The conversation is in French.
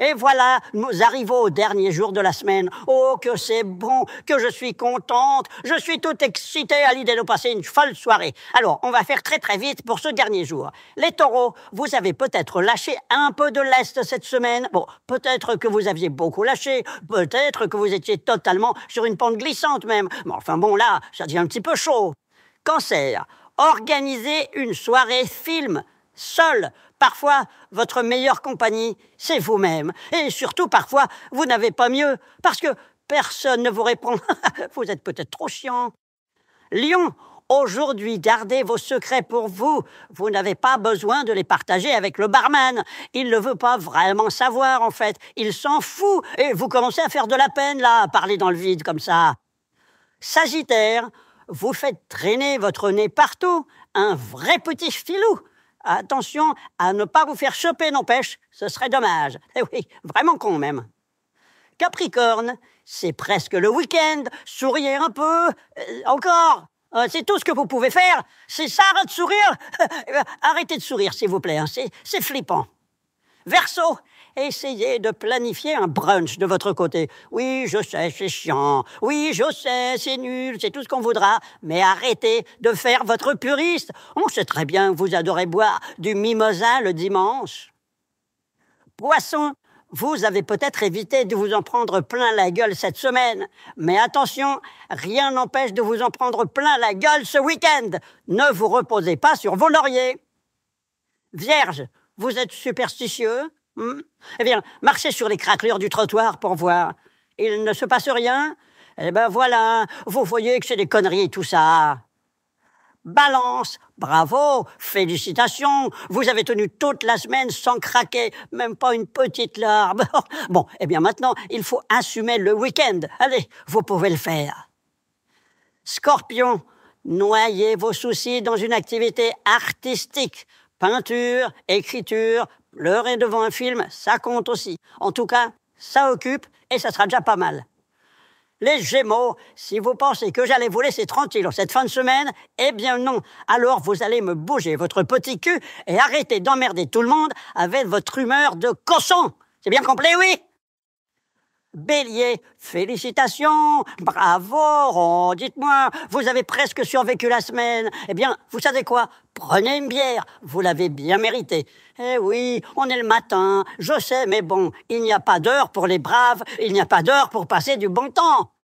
Et voilà, nous arrivons au dernier jour de la semaine. Oh, que c'est bon, que je suis contente, je suis toute excitée à l'idée de passer une folle soirée. Alors, on va faire très très vite pour ce dernier jour. Les taureaux, vous avez peut-être lâché un peu de lest cette semaine. Bon, peut-être que vous aviez beaucoup lâché, peut-être que vous étiez totalement sur une pente glissante même. Mais enfin bon, là, ça devient un petit peu chaud. Cancer, organisez une soirée film Seul, parfois, votre meilleure compagnie, c'est vous-même. Et surtout, parfois, vous n'avez pas mieux, parce que personne ne vous répond. vous êtes peut-être trop chiant. Lion, aujourd'hui, gardez vos secrets pour vous. Vous n'avez pas besoin de les partager avec le barman. Il ne veut pas vraiment savoir, en fait. Il s'en fout. Et vous commencez à faire de la peine, là, à parler dans le vide comme ça. Sagittaire, vous faites traîner votre nez partout. Un vrai petit filou. Attention à ne pas vous faire choper, n'empêche, ce serait dommage. Eh oui, vraiment con même. Capricorne, c'est presque le week-end, souriez un peu, euh, encore. Euh, c'est tout ce que vous pouvez faire. C'est ça, arrête de sourire. Arrêtez de sourire, s'il vous plaît. Hein. C'est flippant. Verso, essayez de planifier un brunch de votre côté. Oui, je sais, c'est chiant. Oui, je sais, c'est nul, c'est tout ce qu'on voudra. Mais arrêtez de faire votre puriste. On sait très bien que vous adorez boire du mimosa le dimanche. Poisson, vous avez peut-être évité de vous en prendre plein la gueule cette semaine. Mais attention, rien n'empêche de vous en prendre plein la gueule ce week-end. Ne vous reposez pas sur vos lauriers. Vierge, vous êtes superstitieux hein? Eh bien, marchez sur les craquelures du trottoir pour voir. Il ne se passe rien Eh bien, voilà, vous voyez que c'est des conneries tout ça. Balance, bravo, félicitations, vous avez tenu toute la semaine sans craquer, même pas une petite larme. Bon, eh bien maintenant, il faut assumer le week-end. Allez, vous pouvez le faire. Scorpion, noyez vos soucis dans une activité artistique. Peinture, écriture, l'heure est devant un film, ça compte aussi. En tout cas, ça occupe et ça sera déjà pas mal. Les Gémeaux, si vous pensez que j'allais vous laisser tranquille cette fin de semaine, eh bien non. Alors vous allez me bouger votre petit cul et arrêter d'emmerder tout le monde avec votre humeur de cochon. C'est bien complet, oui Bélier, félicitations, bravo, dites-moi, vous avez presque survécu la semaine. Eh bien, vous savez quoi Prenez une bière, vous l'avez bien méritée. Eh oui, on est le matin, je sais, mais bon, il n'y a pas d'heure pour les braves, il n'y a pas d'heure pour passer du bon temps.